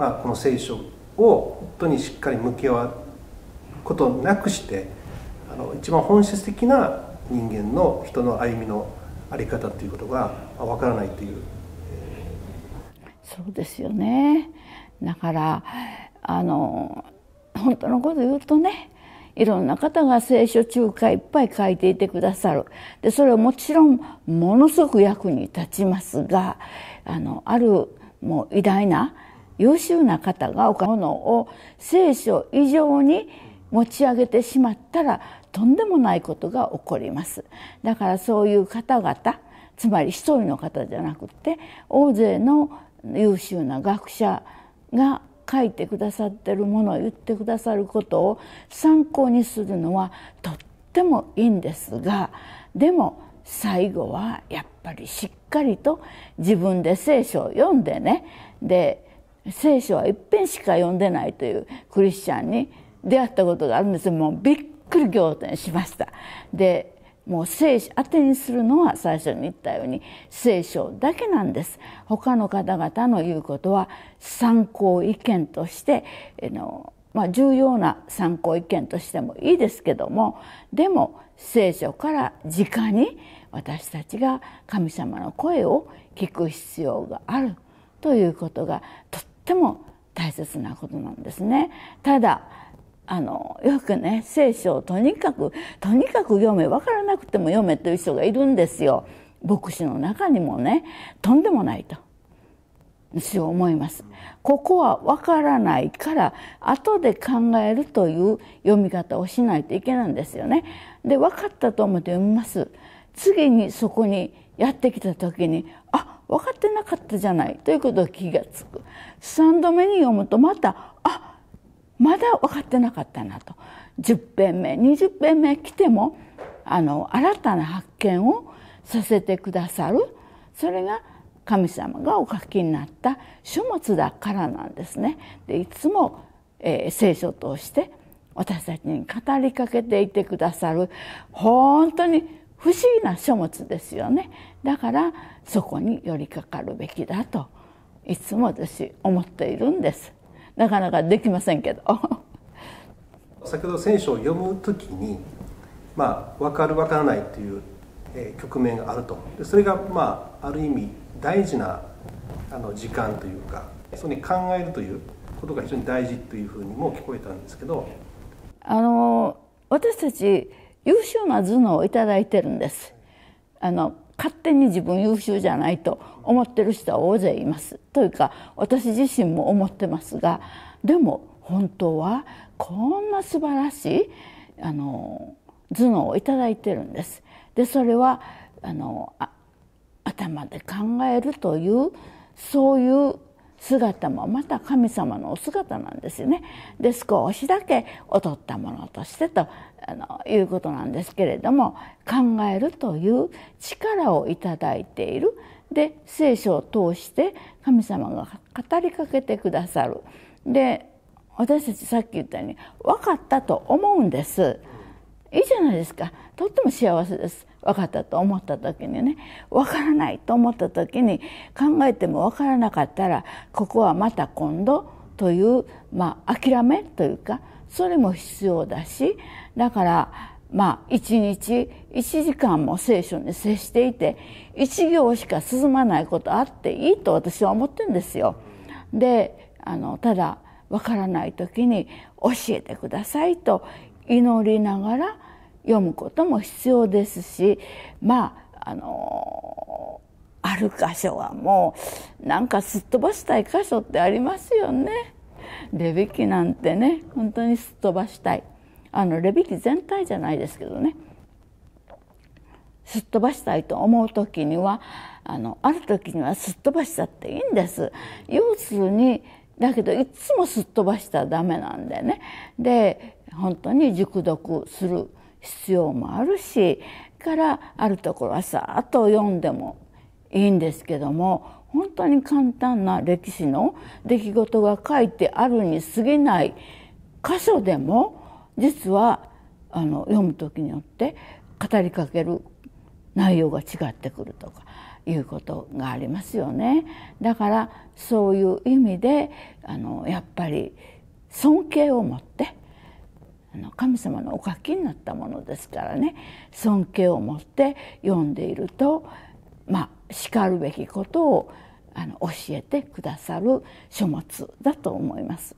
まあ、この聖書を本当にしっかり向き合うことなくしてあの一番本質的な人間の人の歩みの在り方ということがわからないという。そうですよねだからあの本当のこと言うとねいろんな方が聖書中華いっぱい書いていてくださるでそれはもちろんものすごく役に立ちますがあのあるもう偉大な優秀な方がものを聖書以上に持ち上げてしまったらとんでもないことが起こります。だからそういう方々、つまり一人の方じゃなくて大勢の優秀な学者が書いてくださってるものを言ってくださることを参考にするのはとってもいいんですがでも最後はやっぱりしっかりと自分で聖書を読んでねで聖書は一遍しか読んでないというクリスチャンに出会ったことがあるんですもうびっくり仰天しましたでもう聖書当てにするのは最初に言ったように聖書だけなんです他の方々の言うことは参考意見としての、まあ、重要な参考意見としてもいいですけどもでも聖書から直に私たちが神様の声を聞く必要があるということがとっっても大切なことなんですね。ただあのよくね聖書をとにかくとにかく読め分からなくても読めという人がいるんですよ牧師の中にもねとんでもないと私は思いますここは分からないから後で考えるという読み方をしないといけないんですよねで分かったと思って読みます次にそこにやってきた時にあ分かってなかったじゃないということを気がつく3度目に読むとまたあまだ分かってなかったなと10編目20編目来てもあの新たな発見をさせてくださるそれが神様がお書きになった書物だからなんですね。でいつも、えー、聖書を通して私たちに語りかけていてくださる本当に不思議な書物ですよねだからそこに寄りかかるべきだといつも私思っているんですなかなかできませんけど 先ほど聖書を読む時にまあ分かる分からないという、え局面があるとそれがまあある意味大事なあの時間というかそこに考えるということが非常に大事というふうにも聞こえたんですけどあの私たち優秀な頭脳をいただいてるんですあの勝手に自分優秀じゃないと思ってる人は大勢いますというか私自身も思ってますがでも本当はこんな素晴らしいあの頭脳をいただいてるんですでそれはあの頭で考えるというそういう姿もまた神様のお姿なんですよね。で少しだけ劣ったものとしてとあのいうことなんですけれども考えるという力をいただいているで聖書を通して神様が語りかけてくださる。で私たちさっき言ったように分かったと思うんです。いいじゃないですかとっても幸せです分かったと思った時にね分からないと思った時に考えても分からなかったらここはまた今度という、まあ、諦めというかそれも必要だしだからまあ一日一時間も聖書に接していて一行しか進まないことあっていいと私は思ってるんですよ。であのただ分からない時に教えてくださいと祈りながら読むことも必要ですしまああのある箇所はもうなんかすっ飛ばしたい箇所ってありますよね。レビキなんてね本当にすっ飛ばしたいあのレビキ全体じゃないですけどねすっ飛ばしたいと思う時にはあのある時にはすっ飛ばしたっていいんです。要するにだけどいつもすっ飛ばしたらダメなんでねで本当に熟読する必要もあるしからあるところはさっと読んでもいいんですけども本当に簡単な歴史の出来事が書いてあるに過ぎない箇所でも実はあの読む時によって語りかける内容が違ってくるとかいうことがありますよね。だからそういう意味であのやっぱり尊敬を持ってあの神様のお書きになったものですからね尊敬を持って読んでいるとまあしかるべきことをあの教えてくださる書物だと思います。